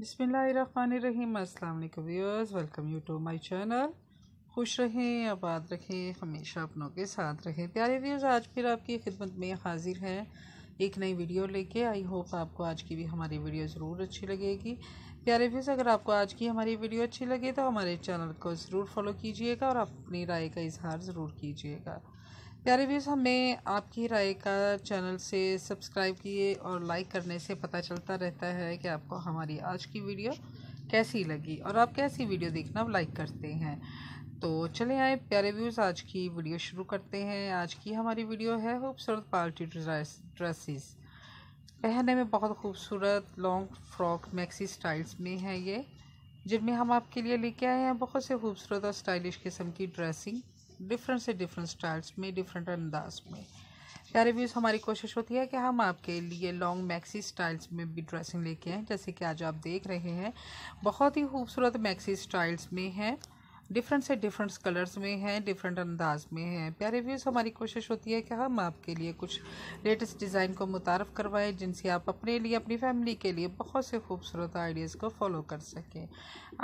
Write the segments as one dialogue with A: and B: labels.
A: बिसमीम अल्लाम viewers welcome you to my channel खुश रहें आबाद रहें हमेशा अपनों के साथ रहें प्यारे व्यूअर्स आज फिर आपकी खिदमत में हाजिर हैं एक नई वीडियो लेके आई होप आपको आज की भी हमारी वीडियो ज़रूर अच्छी लगेगी प्यारे व्यूज़ अगर आपको आज की हमारी वीडियो अच्छी लगे तो हमारे चैनल को ज़रूर फॉलो कीजिएगा और अपनी राय का इजहार ज़रूर कीजिएगा प्यारे व्यूज़ हमें आपकी राय का चैनल से सब्सक्राइब किए और लाइक करने से पता चलता रहता है कि आपको हमारी आज की वीडियो कैसी लगी और आप कैसी वीडियो देखना लाइक करते हैं तो चले आए प्यारे व्यूज़ आज की वीडियो शुरू करते हैं आज की हमारी वीडियो है खूबसूरत पार्टी ड्रेसेस पहनने में बहुत खूबसूरत लॉन्ग फ्रॉक मैक्सी स्टाइल्स में है ये जिनमें हम आपके लिए लेके आए हैं बहुत से खूबसूरत और स्टाइलिश किस्म की ड्रेसिंग डिफरेंट से डिफरेंट स्टाइल्स में डिफरेंट अंदाज में प्यारे व्यूज़ हमारी कोशिश होती है कि हम आपके लिए लॉन्ग मैक्सी स्टाइल्स में भी ड्रेसिंग लेके आए जैसे कि आज आप देख रहे हैं बहुत ही खूबसूरत मैक्सी स्टाइल्स में है डिफरेंट से डिफरेंट कलर्स में हैं डिफरेंट अंदाज में हैं प्यारे व्यूज़ हमारी कोशिश होती है कि हम आपके लिए कुछ लेटेस्ट डिज़ाइन को मुतारफ़ करवाएं जिनसे आप अपने लिए अपनी फैमिली के लिए बहुत से खूबसूरत आइडियाज़ को फॉलो कर सकें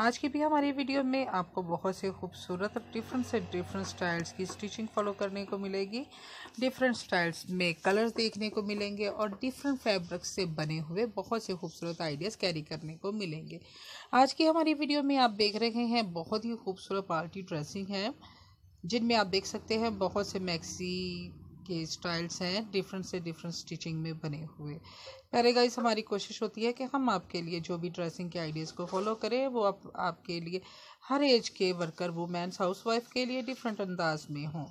A: आज की भी हमारी वीडियो में आपको बहुत से खूबसूरत डिफरेंट से डिफरेंट स्टाइल्स की स्टिचिंग फॉलो करने को मिलेगी डिफरेंट स्टाइल्स में कलर्स देखने को मिलेंगे और डिफरेंट फैब्रिक्स से बने हुए बहुत से खूबसूरत आइडियाज़ कैरी करने को मिलेंगे आज की हमारी वीडियो में आप देख रहे हैं बहुत ही खूबसूरत पार्टी ड्रेसिंग है जिनमें आप देख सकते हैं बहुत से मैक्सी के स्टाइल्स हैं डिफरेंट से डिफरेंट स्टिचिंग में बने हुए पहले गाइस हमारी कोशिश होती है कि हम आपके लिए जो भी ड्रेसिंग के आइडियाज़ को फॉलो करें वो आप आपके लिए हर एज के वर्कर हाउस वाइफ के लिए डिफरेंट अंदाज में हों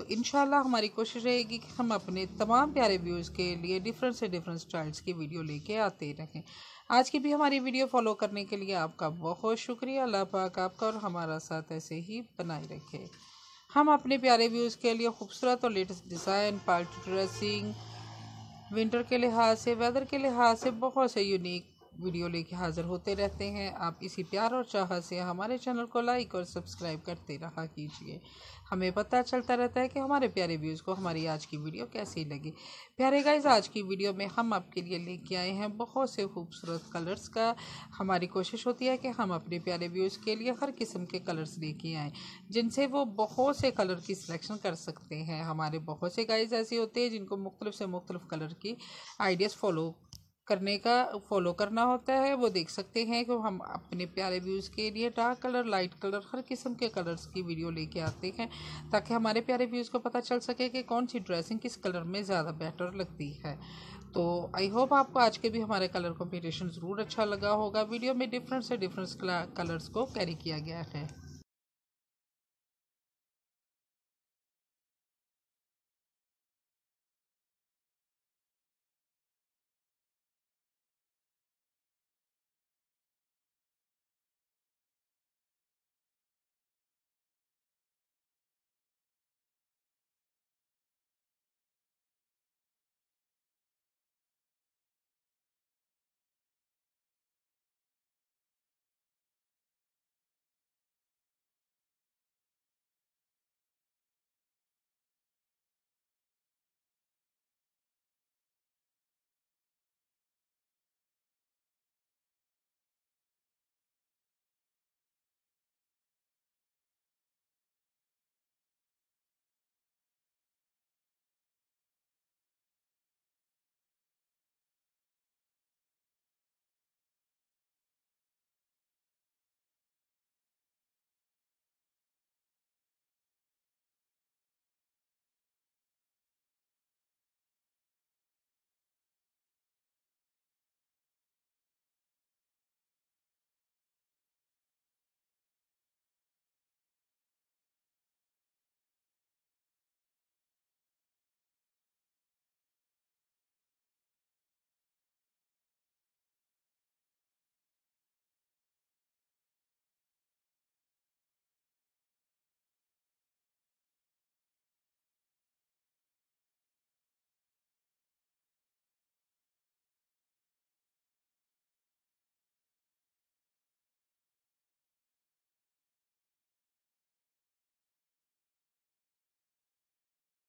A: तो इन हमारी कोशिश रहेगी कि हम अपने तमाम प्यारे व्यूज़ के लिए डिफरेंट से डिफरेंट स्टाइल्स की वीडियो लेके आते रहें आज की भी हमारी वीडियो फॉलो करने के लिए आपका बहुत शुक्रिया अल्लाह पाक आपका और हमारा साथ ऐसे ही बनाए रखे हम अपने प्यारे व्यूज़ के लिए खूबसूरत और latest design party dressing winter के लिहाज से वेदर के लिहाज से बहुत से यूनिक वीडियो लेके हाज़िर होते रहते हैं आप इसी प्यार और चाह से हमारे चैनल को लाइक और सब्सक्राइब करते रहा कीजिए हमें पता चलता रहता है कि हमारे प्यारे व्यूज़ को हमारी आज की वीडियो कैसी लगी प्यारे गाइज आज की वीडियो में हम आपके लिए लेके आए हैं बहुत से खूबसूरत कलर्स का हमारी कोशिश होती है कि हम अपने प्यारे व्यूज़ के लिए हर किस्म के कलर्स लेके आएँ जिनसे वो बहुत से कलर की सिलेक्शन कर सकते हैं हमारे बहुत से गाइज ऐसे होते हैं जिनको मुख्तलिफ से मुख्तलिफ कलर की आइडियाज़ फॉलो करने का फॉलो करना होता है वो देख सकते हैं कि हम अपने प्यारे व्यूज़ के लिए डार्क कलर लाइट कलर हर किस्म के कलर्स की वीडियो लेके आते हैं ताकि हमारे प्यारे व्यूज़ को पता चल सके कि कौन सी ड्रेसिंग किस कलर में ज़्यादा बेटर लगती है तो आई होप आपको आज के भी हमारे कलर कॉम्बिनेशन ज़रूर अच्छा लगा होगा वीडियो में डिफरेंट से डिफरेंट कलर्स को कैरी किया गया है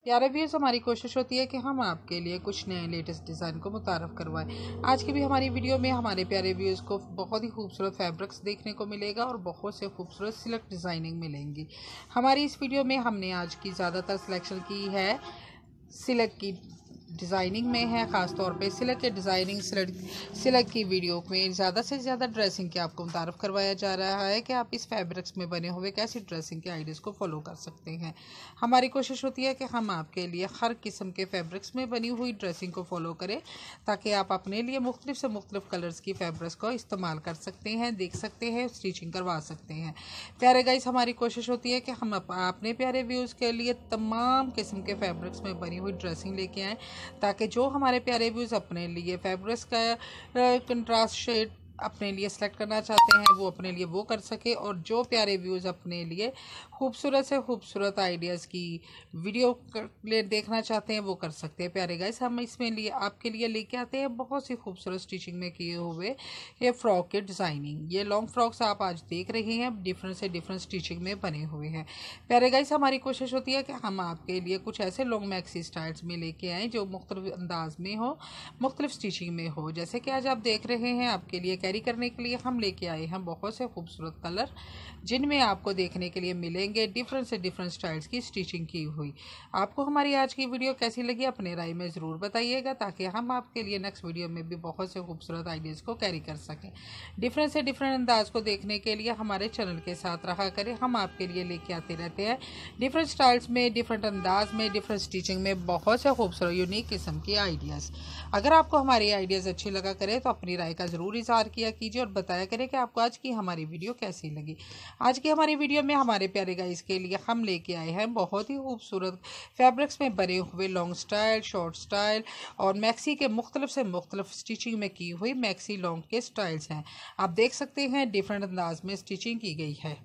A: प्यारे व्यूज़ हमारी कोशिश होती है कि हम आपके लिए कुछ नए लेटेस्ट डिज़ाइन को मुतारफ़ करवाएं आज की भी हमारी वीडियो में हमारे प्यारे व्यूज़ को बहुत ही खूबसूरत फैब्रिक्स देखने को मिलेगा और बहुत से खूबसूरत सिलेक्ट डिज़ाइनिंग मिलेंगी हमारी इस वीडियो में हमने आज की ज़्यादातर सिलेक्शन की है सिलक की डिज़ाइनिंग में है ख़ास तौर पे सिलक के डिज़ाइनिंग सिलक सिलक की वीडियो में ज़्यादा से ज़्यादा ड्रेसिंग के आपको मुतारफ़ करवाया जा रहा है कि आप इस फैब्रिक्स में बने हुए कैसी ड्रेसिंग के आइडियाज़ को फॉलो कर सकते हैं हमारी कोशिश होती है कि हम आपके लिए हर किस्म के फैब्रिक्स में बनी हुई ड्रेसिंग को फॉलो करें ताकि आप अपने लिए मुख्तलिफ से मुख्तलिफ कलर्स की फैब्रिक्स को इस्तेमाल कर सकते हैं देख सकते हैं स्टिचिंग करवा सकते हैं प्यारे गाइस हमारी कोशिश होती है कि हम अपने प्यारे व्यूज़ के लिए तमाम किस्म के फैब्रिक्स में बनी हुई ड्रेसिंग लेके आएँ ताकि जो हमारे प्यारे व्यूज़ अपने लिए फेबरस का कंट्रास्ट शेड अपने लिए सेलेक्ट करना चाहते हैं वो अपने लिए वो कर सके और जो प्यारे व्यूज़ अपने लिए खूबसूरत से खूबसूरत आइडियाज़ की वीडियो देखना चाहते हैं वो कर सकते हैं प्यारे गाइस हम इसमें लिए आपके लिए लेके आते हैं बहुत सी खूबसूरत स्टिचिंग में किए हुए ये फ्रॉक के डिज़ाइनिंग ये लॉन्ग फ्रॉक्स आप आज देख रहे हैं डिफरेंट से डिफरेंट स्टिचिंग में बने हुए हैं प्यारे गाइस हमारी कोशिश होती है कि हम आपके लिए कुछ ऐसे लॉन्ग मैक्सी स्टाइल्स में लेके आएँ जो मुख्तलिफ अंदाज में हो मुख्तलिफ स्टिचिंग में हो जैसे कि आज आप देख रहे हैं आपके लिए कैरी करने के लिए हम लेके आए हैं बहुत से खूबसूरत कलर जिनमें आपको देखने के लिए मिलेंगे डिफरेंट से डिफरेंट स्टाइल्स की स्टिचिंग की हुई आपको हमारी आज की वीडियो कैसी लगी अपने राय में ज़रूर बताइएगा ताकि हम आपके लिए नेक्स्ट वीडियो में भी बहुत से खूबसूरत आइडियाज़ को कैरी कर सकें डिफरेंट से डिफरेंट अंदाज को देखने के लिए हमारे चैनल के साथ रहा करें हम आपके लिए लेके आते रहते हैं डिफरेंट स्टाइल्स में डिफरेंट अंदाज में डिफरेंट स्टिचिंग में बहुत से खूबसूरत यूनिक किस्म के आइडियाज़ अगर आपको हमारी आइडियाज़ अच्छी लगा करें तो अपनी राय का ज़रूर इजहार किया किया कीजिए और बताया करें कि आपको आज की हमारी वीडियो कैसी लगी आज की हमारी वीडियो में हमारे प्यारे गाइस के लिए हम लेके आए हैं बहुत ही खूबसूरत फैब्रिक्स में बने हुए लॉन्ग स्टाइल शॉर्ट स्टाइल और मैक्सी के मुख्तलिफ से मुख्तलिफ स्टिचिंग में की हुई मैक्सी लॉन्ग के स्टाइल्स हैं आप देख सकते हैं डिफरेंट अंदाज में स्टिचिंग की गई है